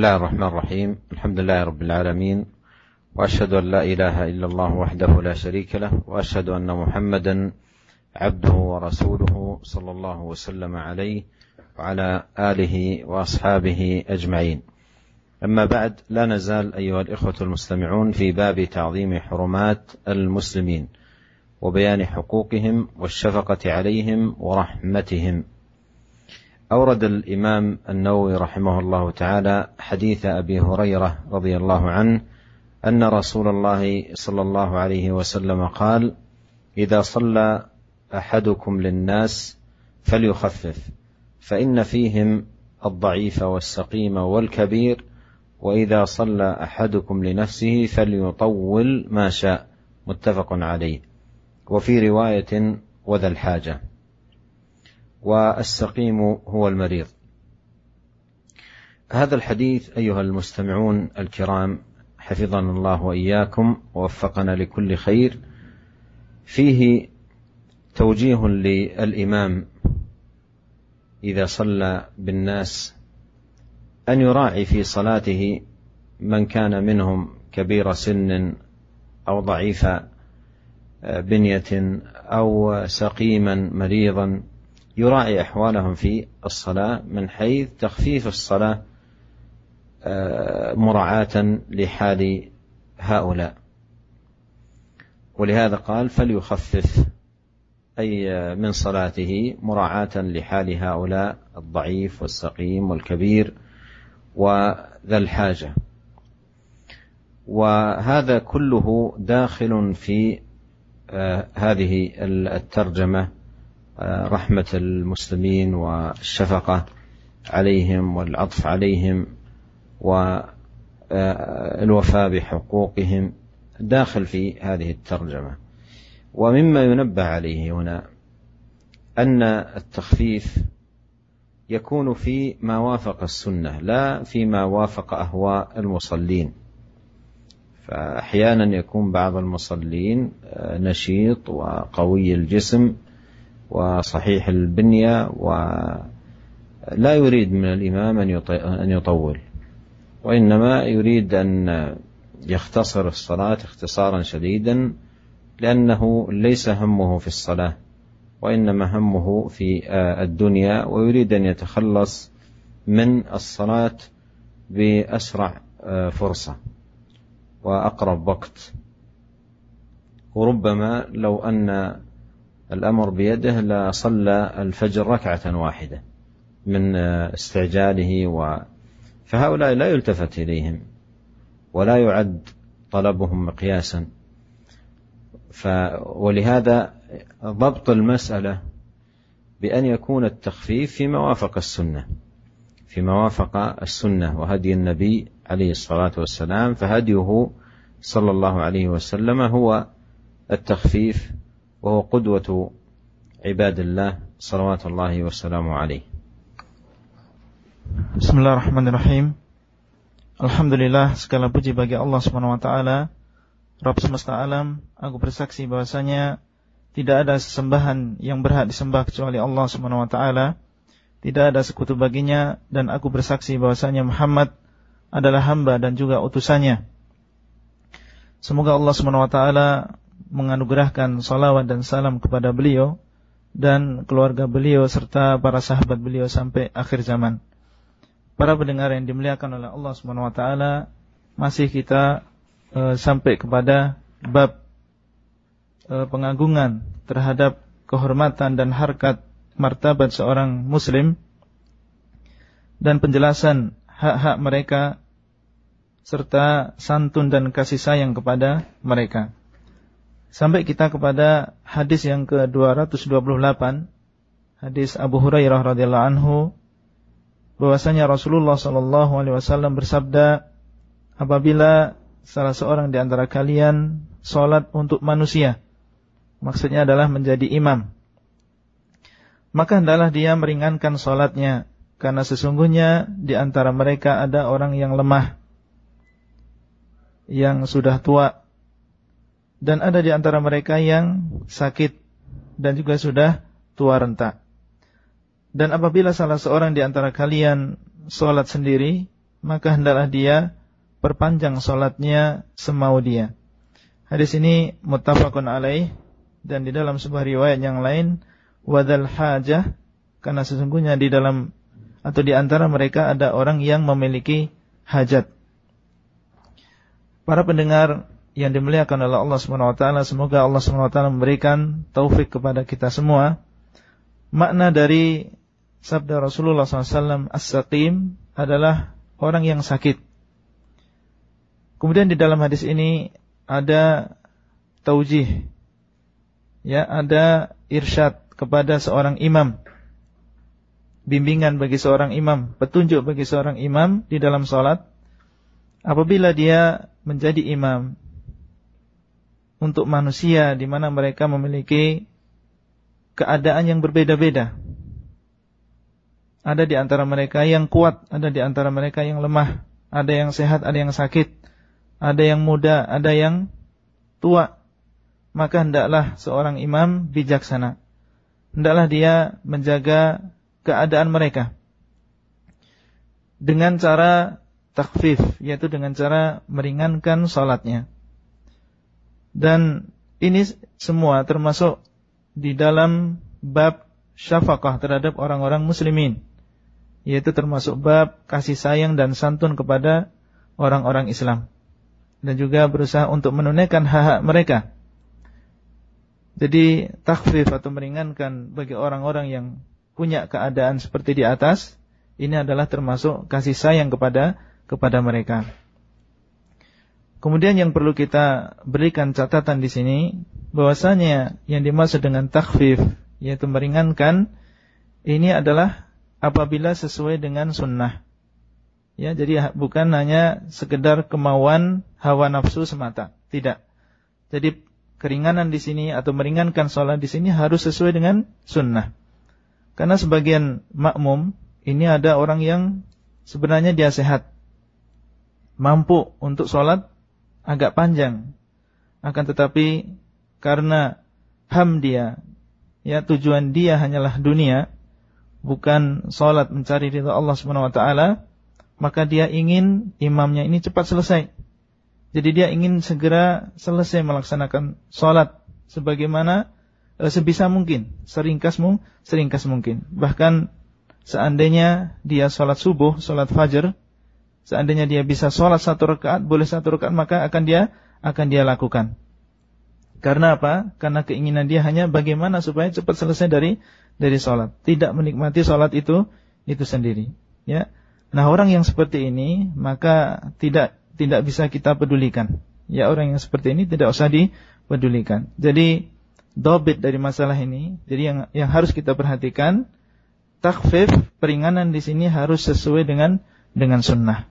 الله الرحمن الرحيم الحمد لله رب العالمين واشهد ان لا اله الا الله وحده لا شريك له واشهد ان محمدا عبده ورسوله صلى الله وسلم عليه وعلى اله واصحابه اجمعين اما بعد لا نزال ايها الاخوه المستمعون في باب تعظيم حرمات المسلمين وبيان حقوقهم والشفقه عليهم ورحمتهم أورد الإمام النووي رحمه الله تعالى حديث أبي هريرة رضي الله عنه أن رسول الله صلى الله عليه وسلم قال: إذا صلى أحدكم للناس فليخفف فإن فيهم الضعيف والسقيم والكبير وإذا صلى أحدكم لنفسه فليطول ما شاء متفق عليه وفي رواية وذا الحاجة والسقيم هو المريض هذا الحديث ايها المستمعون الكرام حفظنا الله واياكم ووفقنا لكل خير فيه توجيه للامام اذا صلى بالناس ان يراعي في صلاته من كان منهم كبير سن او ضعيف بنيه او سقيما مريضا يراعي أحوالهم في الصلاة من حيث تخفيف الصلاة آه، مراعاة لحال هؤلاء ولهذا قال فليخفف أي آه، من صلاته مراعاة لحال هؤلاء الضعيف والسقيم والكبير وذا الحاجة وهذا كله داخل في آه، هذه الترجمة رحمة المسلمين والشفقة عليهم والعطف عليهم والوفاء بحقوقهم داخل في هذه الترجمة ومما ينبه عليه هنا أن التخفيف يكون في ما وافق السنة لا فيما وافق أهواء المصلين فأحيانا يكون بعض المصلين نشيط وقوي الجسم وصحيح البنية ولا يريد من الإمام أن يطول وإنما يريد أن يختصر الصلاة اختصارا شديدا لأنه ليس همه في الصلاة وإنما همه في آه، الدنيا ويريد أن يتخلص من الصلاة بأسرع آه، فرصة وأقرب وقت وربما لو أن الأمر بيده لصلى الفجر ركعة واحدة من آه، استعجاله و فهؤلاء لا يلتفت إليهم ولا يعد طلبهم مقياسا ف ولهذا ضبط المسألة بأن يكون التخفيف فيما وافق السنة فيما وافق السنة وهدي النبي عليه الصلاة والسلام فهديه صلى الله عليه وسلم هو التخفيف وهو قدوة عباد الله صلوات الله والسلام عليه بسم الله الرحمن الرحيم الحمد لله segala puji bagi Allah Subhanahu wa taala Rabb semesta alam aku bersaksi bahwasanya tidak ada sesembahan yang berhak disembah kecuali Allah Subhanahu wa taala tidak ada sekutu baginya dan aku bersaksi bahwasanya Muhammad adalah hamba dan juga utusannya Semoga Allah Subhanahu wa taala menganugerahkan salawat dan salam kepada beliau dan keluarga beliau serta para sahabat beliau sampai akhir zaman. Para pendengar yang dimuliakan oleh Allah Subhanahu wa taala, masih kita e, sampai kepada bab e, pengagungan terhadap kehormatan dan harkat martabat seorang muslim dan penjelasan hak-hak mereka serta santun dan kasih sayang kepada mereka. Sampai kita kepada hadis yang ke-228, hadis Abu Hurairah radhiyallahu anhu bahwasanya Rasulullah sallallahu alaihi wasallam bersabda, apabila salah seorang di antara kalian salat untuk manusia, maksudnya adalah menjadi imam, maka hendaklah dia meringankan salatnya karena sesungguhnya di antara mereka ada orang yang lemah yang sudah tua dan ada di antara mereka yang sakit dan juga sudah tua renta. Dan apabila salah seorang di antara kalian sholat sendiri, maka hendaklah dia perpanjang sholatnya semau dia. Hadis ini mutafakun alaih dan di dalam sebuah riwayat yang lain wadal hajah karena sesungguhnya di dalam atau di antara mereka ada orang yang memiliki hajat. Para pendengar yang dimuliakan oleh Allah Subhanahu wa taala, semoga Allah Subhanahu wa taala memberikan taufik kepada kita semua. Makna dari sabda Rasulullah SAW as adalah orang yang sakit. Kemudian di dalam hadis ini ada taujih. Ya, ada irsyad kepada seorang imam. Bimbingan bagi seorang imam, petunjuk bagi seorang imam di dalam salat apabila dia menjadi imam untuk manusia di mana mereka memiliki keadaan yang berbeda-beda. Ada di antara mereka yang kuat, ada di antara mereka yang lemah, ada yang sehat, ada yang sakit, ada yang muda, ada yang tua. Maka hendaklah seorang imam bijaksana. Hendaklah dia menjaga keadaan mereka. Dengan cara takfif, yaitu dengan cara meringankan sholatnya. Dan ini semua termasuk di dalam bab syafaqah terhadap orang-orang muslimin. Yaitu termasuk bab kasih sayang dan santun kepada orang-orang Islam. Dan juga berusaha untuk menunaikan hak-hak mereka. Jadi takfif atau meringankan bagi orang-orang yang punya keadaan seperti di atas, ini adalah termasuk kasih sayang kepada kepada mereka. Kemudian yang perlu kita berikan catatan di sini bahwasanya yang dimaksud dengan takhfif yaitu meringankan ini adalah apabila sesuai dengan sunnah. Ya, jadi bukan hanya sekedar kemauan hawa nafsu semata, tidak. Jadi keringanan di sini atau meringankan sholat di sini harus sesuai dengan sunnah. Karena sebagian makmum ini ada orang yang sebenarnya dia sehat, mampu untuk sholat agak panjang. Akan tetapi karena ham dia, ya tujuan dia hanyalah dunia, bukan sholat mencari ridha Allah Subhanahu Wa Taala, maka dia ingin imamnya ini cepat selesai. Jadi dia ingin segera selesai melaksanakan sholat sebagaimana eh, sebisa mungkin, seringkas seringkas mungkin. Bahkan seandainya dia sholat subuh, sholat fajar, Seandainya dia bisa sholat satu rakaat, boleh satu rakaat, maka akan dia akan dia lakukan. Karena apa? Karena keinginan dia hanya bagaimana supaya cepat selesai dari dari sholat. Tidak menikmati sholat itu itu sendiri. Ya. Nah orang yang seperti ini maka tidak tidak bisa kita pedulikan. Ya orang yang seperti ini tidak usah dipedulikan. Jadi dobit dari masalah ini. Jadi yang yang harus kita perhatikan takfif peringanan di sini harus sesuai dengan dengan sunnah.